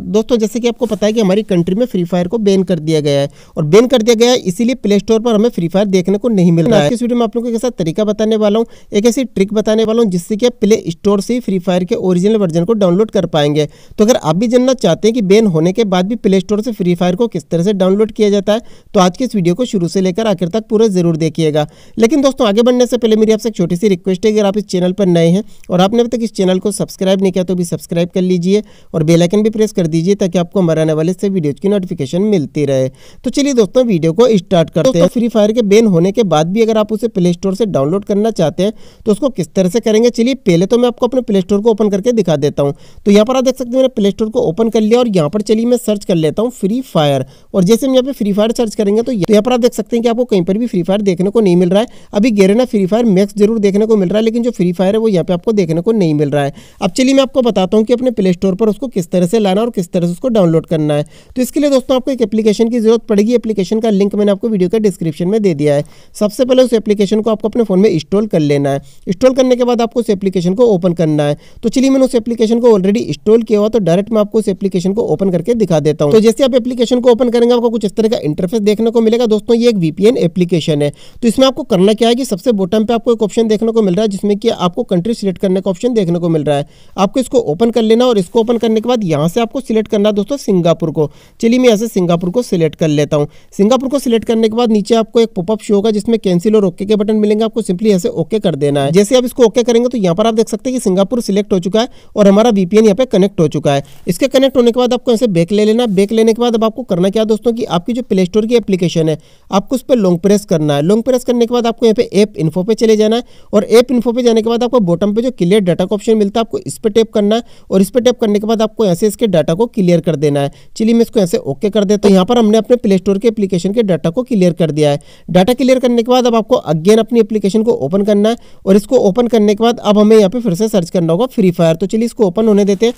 दोस्तों जैसे कि आपको पता है कि हमारी कंट्री में फ्री फायर को बैन कर दिया गया है और बैन कर दिया गया है इसीलिए प्ले स्टोर पर हमें फ्री फायर देखने को नहीं मिल रहा है इस वीडियो में आप लोगों के साथ तरीका बताने वाला हूं एक ऐसी ट्रिक बताने वाला हूं जिससे कि आप प्ले स्टोर से ही फ्री फायर के ओरिजिनल वर्जन को डाउनलोड कर पाएंगे तो अगर आप भी जानना चाहते हैं कि बैन होने के बाद भी प्ले स्टोर से फ्री फायर को किस तरह से डाउनलोड किया जाता है तो आज की इस वीडियो को शुरू से लेकर आखिर तक पूरा जरूर देखिएगा लेकिन दोस्तों आगे बढ़ने से पहले मेरी आपसे एक छोटी सी रिक्वेस्ट है अगर आप इस चैनल पर नए हैं और आपने अभी तक इस चैनल को सब्सक्राइब नहीं किया तो भी सब्सक्राइब कर लीजिए और बेलाइकन भी प्रेस कर कर दीजिए ताकि आपको हमारे आने वाले से वीडियोज की नोटिफिकेशन मिलती रहे तो चलिए दोस्तों वीडियो को स्टार्ट करते हैं फ्री फायर के बैन होने के बाद भी अगर आप उसे प्ले स्टोर से डाउनलोड करना चाहते हैं तो उसको किस तरह से करेंगे चलिए पहले तो मैं आपको अपने प्ले स्टोर को ओपन करके दिखा देता हूँ तो यहाँ पर आप देख सकते हैं मैंने प्ले स्टोर को ओपन कर लिया और यहाँ पर चलिए मैं सर्च कर लेता हूँ फ्री फायर और जैसे हम यहाँ पे फ्री फायर सर्च करेंगे तो यहाँ पर आप देख सकते हैं कि आपको कहीं पर भी फ्री फायर देखने को नहीं मिल रहा है अभी गेरेना फ्री फायर मैक्स जरूर देखने को मिल रहा है लेकिन जो फ्री फायर है वो यहाँ पे आपको देखने को नहीं मिल रहा है अब चलिए मैं आपको बताता हूँ कि अपने प्ले स्टोर पर उसको किस तरह से लाना और किस तरह से उसको डाउनलोड करना है तो इसके लिए दोस्तों आपको एक एप्लीकेशन की जरूरत पड़ेगी एप्लीकेशन का लिंक मैंने आपको वीडियो के डिस्क्रिप्शन में दे दिया है सबसे पहले उस एप्लीकेशन को आपको अपने फ़ोन में इंस्टॉल कर लेना है इंस्टॉल करने के बाद आपको उस एप्लीकेशन को ओपन करना है तो चलिए मैंने उस एप्लीकेशन को ऑलरेडी इंस्टॉल किया हुआ तो डायरेक्ट मैं आपको उस एप्लीकेशन को ओपन करके दिखा देता हूँ तो जैसे आप एप्लीकेशन को ओपन करेंगे आपको कुछ इस तरह का इंटरफेस देखने को मिलेगा दोस्तों ये एक वीपीएन एप्लीकेशन है तो इसमें आपको करना क्या है कि सबसे बॉटम पे आपको एक ऑप्शन देखने को मिल रहा है जिसमें कि आपको कंट्री सिलेक्ट करने का ऑप्शन देखने को मिल रहा है आपको इसको ओपन कर लेना और इसको ओपन करने के बाद यहाँ से आपको सिलेक्ट करना है दोस्तों सिंगापुर को चलिए मैं ऐसे सिंगापुर को सिलेक्ट कर लेता हूँ सिंगापुर को सिलेक्ट करने के बाद नीचे आपको एक पॉपअप शो होगा जिसमें कैंसिल और ओके के बटन मिलेंगे आपको सिंपली ऐसे ओके कर देना है जैसे आप इसको ओके करेंगे तो यहाँ पर आप देख सकते हैं कि सिंगापुर सिलेक्ट हो चुका है और हमारा वीपीएन यहाँ पे कनेक्ट हो चुका है इसके कनेक्ट होने के बाद आपको ऐसे बैक ले लेना बैक लेने के बाद अब आपको करना क्या दोस्तों की आपकी जो प्ले स्टोर की एप्लीकेशन है आपको उस पर लॉन्ग प्रेस करना है लॉन्ग प्रेस करने के बाद आपको यहाँ पे ऐप इन्फो पे चले जाना है और ऐप इन्फो पे जाने के बाद आपको बॉटम पे जो क्लियर डाटा का ऑप्शन मिलता है आपको इस पर टेप करना है और इस पर टेप करने के बाद आपको ऐसे इसके डाटा डाटा को क्लियर कर देना है चलिए मैं इसको ऐसे ओके कर देता हूँ यहाँ पर हमने अपने प्ले स्टोर के एप्लीकेशन के डाटा को क्लियर कर दिया है डाटा क्लियर करने के बाद अब आपको अगेन अपनी एप्लीकेशन को ओपन करना है और इसको ओपन करने के बाद अब हमें यहाँ पे फिर से सर्च करना होगा फ्री फायर तो चलिए इसको ओपन होने देते हैं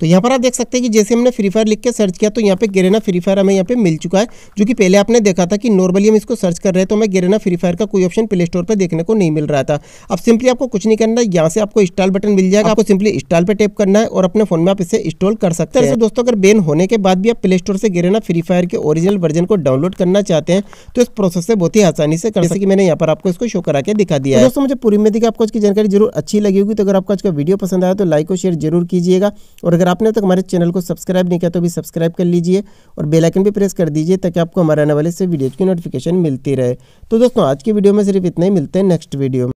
तो यहाँ पर आप देख सकते हैं कि जैसे हमने फ्री फायर लिख के सर्च किया तो यहाँ पे गेरेना फ्री फायर हमें यहाँ पे मिल चुका है जो कि पहले आपने देखा था कि नॉर्मली हम इसको सर्च कर रहे हैं तो हमें गेरेना फ्री फायर का कोई ऑप्शन प्ले स्टोर पर देखने को नहीं मिल रहा था अब सिंपली आपको कुछ नहीं करना है यहाँ से आपको इंस्टॉल बटन मिल जाएगा आपको सिंपली इंस्टॉल पर टैप करना है और अपने फोन में आप इसे इंस्टॉल कर सकते हैं तो दोस्तों अगर बेन होने के बाद भी आप प्ले स्टोर से गेरेना फ्री फायर के ओरिजिनल वर्जन को डाउनलोड करना चाहते हैं तो इस प्रोसेस से बहुत ही आसानी से कर कि मैंने यहाँ पर आपको इसको शो करा के दिखा दिया तो है दोस्तों मुझे पूरी उम्मीद है कि आपको इसकी जानकारी जरूर अच्छी लगी होगी तो अगर आपको आज का वीडियो पसंद आया तो लाइक और शेयर जरूर कीजिएगा और अगर आपने तक हमारे चैनल को सब्सक्राइब नहीं किया तो भी सब्सक्राइब कर लीजिए और बेलाइकन भी प्रेस कर दीजिए ताकि आपको हमारे आने वाले से वीडियो की नोटिफिकेशन मिलती रहे तो दोस्तों आज की वीडियो में सिर्फ इतना ही मिलते हैं नेक्स्ट वीडियो